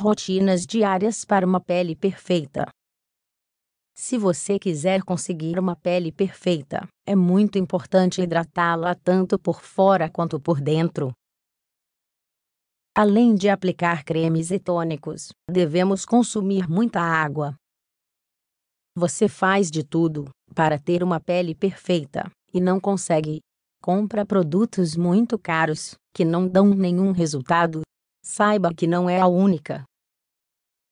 Rotinas diárias para uma pele perfeita. Se você quiser conseguir uma pele perfeita, é muito importante hidratá-la tanto por fora quanto por dentro. Além de aplicar cremes e tônicos, devemos consumir muita água. Você faz de tudo para ter uma pele perfeita e não consegue. Compra produtos muito caros que não dão nenhum resultado. Saiba que não é a única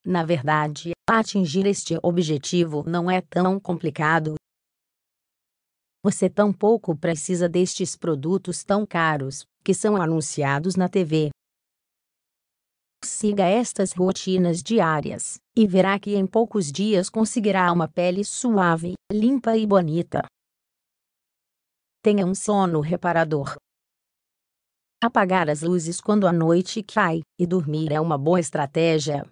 na verdade, atingir este objetivo não é tão complicado. Você tampouco precisa destes produtos tão caros que são anunciados na TV. Siga estas rotinas diárias e verá que em poucos dias conseguirá uma pele suave, limpa e bonita. Tenha um sono reparador. Apagar as luzes quando a noite cai e dormir é uma boa estratégia.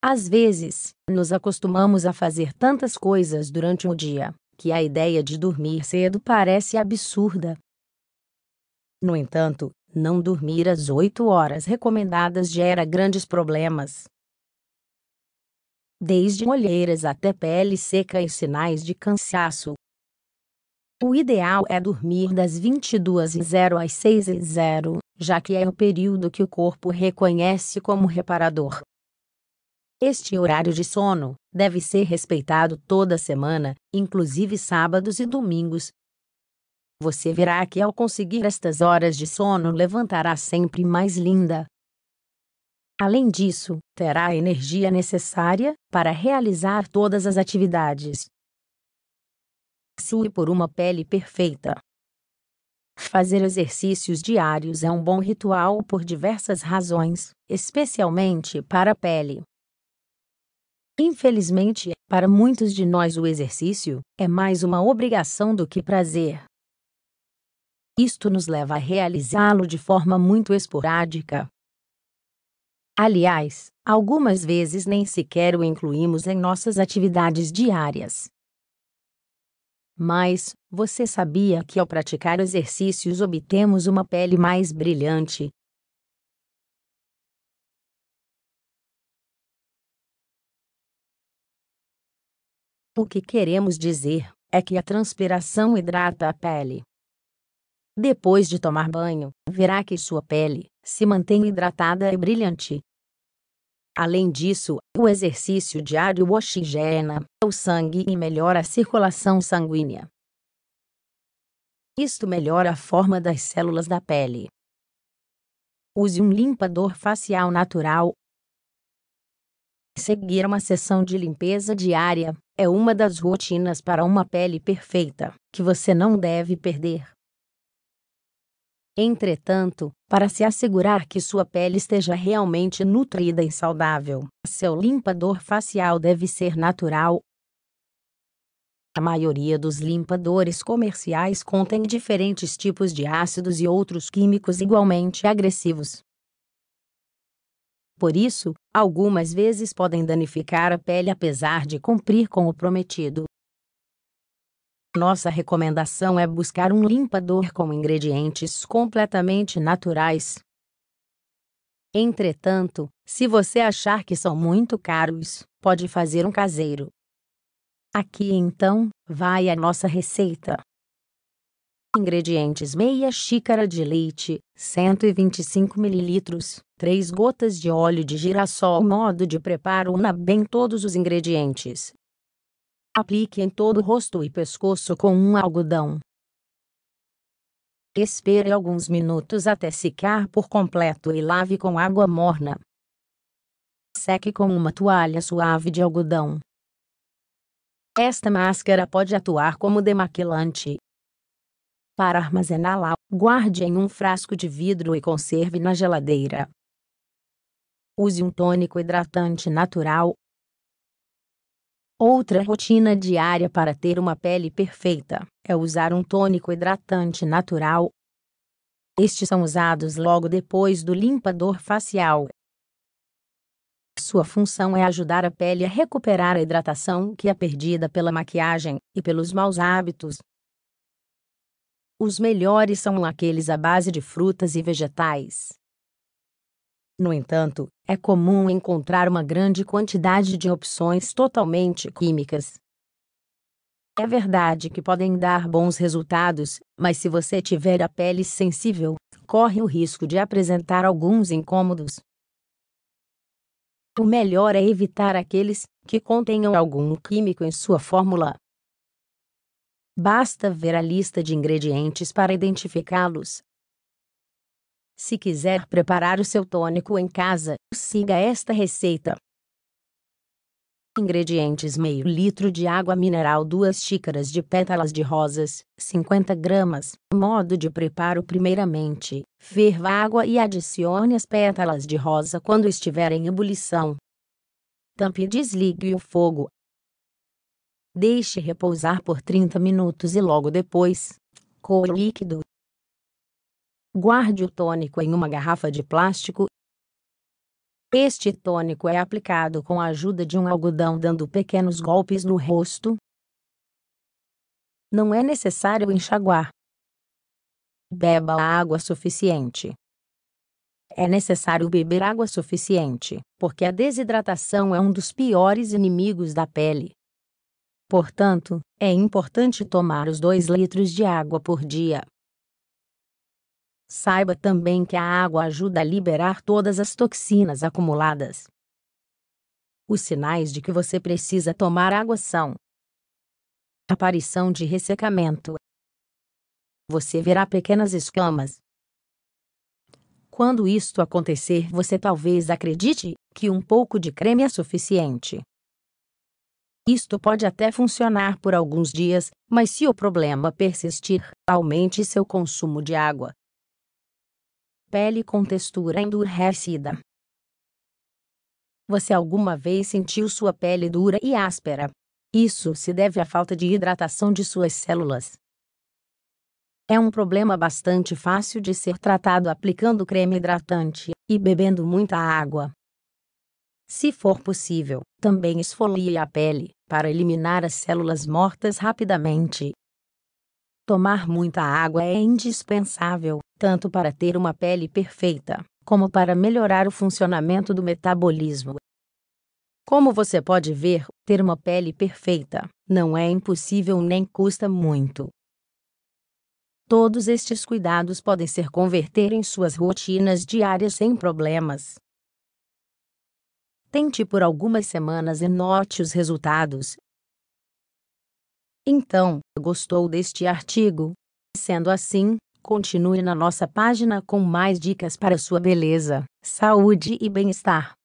Às vezes, nos acostumamos a fazer tantas coisas durante um dia que a ideia de dormir cedo parece absurda. No entanto, não dormir as oito horas recomendadas gera grandes problemas. Desde olheiras até pele seca e sinais de cansaço. O ideal é dormir das 22h00 às 6h00, já que é o período que o corpo reconhece como reparador. Este horário de sono deve ser respeitado toda semana, inclusive sábados e domingos. Você verá que ao conseguir estas horas de sono levantará sempre mais linda. Além disso, terá a energia necessária para realizar todas as atividades. Sue por uma pele perfeita. Fazer exercícios diários é um bom ritual por diversas razões, especialmente para a pele. Infelizmente, para muitos de nós o exercício é mais uma obrigação do que prazer. Isto nos leva a realizá-lo de forma muito esporádica. Aliás, algumas vezes nem sequer o incluímos em nossas atividades diárias. Mas, você sabia que ao praticar exercícios obtemos uma pele mais brilhante, O que queremos dizer é que a transpiração hidrata a pele. Depois de tomar banho, verá que sua pele se mantém hidratada e brilhante. Além disso, o exercício diário oxigena é o sangue e melhora a circulação sanguínea. Isto melhora a forma das células da pele. Use um limpador facial natural seguir uma sessão de limpeza diária é uma das rotinas para uma pele perfeita que você não deve perder. Entretanto, para se assegurar que sua pele esteja realmente nutrida e saudável, seu limpador facial deve ser natural. A maioria dos limpadores comerciais contém diferentes tipos de ácidos e outros químicos igualmente agressivos. Por isso, algumas vezes podem danificar a pele apesar de cumprir com o prometido. Nossa recomendação é buscar um limpador com ingredientes completamente naturais. Entretanto, se você achar que são muito caros, pode fazer um caseiro. Aqui então, vai a nossa receita. Ingredientes: meia xícara de leite, 125 ml, 3 gotas de óleo de girassol. Modo de preparo: una bem todos os ingredientes. Aplique em todo o rosto e pescoço com um algodão. Espere alguns minutos até secar por completo e lave com água morna. Seque com uma toalha suave de algodão. Esta máscara pode atuar como demaquilante, para armazená-la, guarde em um frasco de vidro e conserve na geladeira. Use um tônico hidratante natural. Outra rotina diária para ter uma pele perfeita é usar um tônico hidratante natural. Estes são usados logo depois do limpador facial. Sua função é ajudar a pele a recuperar a hidratação que é perdida pela maquiagem e pelos maus hábitos. Os melhores são aqueles à base de frutas e vegetais. No entanto, é comum encontrar uma grande quantidade de opções totalmente químicas. É verdade que podem dar bons resultados, mas se você tiver a pele sensível, corre o risco de apresentar alguns incômodos. O melhor é evitar aqueles que contenham algum químico em sua fórmula, Basta ver a lista de ingredientes para identificá-los. Se quiser preparar o seu tônico em casa, siga esta receita. Ingredientes: meio litro de água mineral, 2 xícaras de pétalas de rosas, 50 gramas. Modo de preparo: primeiramente, ferva a água e adicione as pétalas de rosa quando estiver em ebulição. Tampe e desligue o fogo, Deixe repousar por 30 minutos e logo depois, coe líquido. Guarde o tônico em uma garrafa de plástico. Este tônico é aplicado com a ajuda de um algodão dando pequenos golpes no rosto. Não é necessário enxaguar. Beba água suficiente. É necessário beber água suficiente, porque a desidratação é um dos piores inimigos da pele. Portanto, é importante tomar os 2 litros de água por dia. Saiba também que a água ajuda a liberar todas as toxinas acumuladas. Os sinais de que você precisa tomar água são: aparição de ressecamento. Você verá pequenas escamas. Quando isto acontecer, você talvez acredite que um pouco de creme é suficiente. Isto pode até funcionar por alguns dias, mas se o problema persistir, aumente seu consumo de água. Pele com textura endurecida. Você alguma vez sentiu sua pele dura e áspera? Isso se deve à falta de hidratação de suas células. É um problema bastante fácil de ser tratado aplicando creme hidratante e bebendo muita água. Se for possível, também esfolie a pele, para eliminar as células mortas rapidamente. Tomar muita água é indispensável, tanto para ter uma pele perfeita, como para melhorar o funcionamento do metabolismo. Como você pode ver, ter uma pele perfeita não é impossível nem custa muito. Todos estes cuidados podem se converter em suas rotinas diárias sem problemas. Tente por algumas semanas e note os resultados. Então, gostou deste artigo? Sendo assim, continue na nossa página com mais dicas para sua beleza, saúde e bem-estar.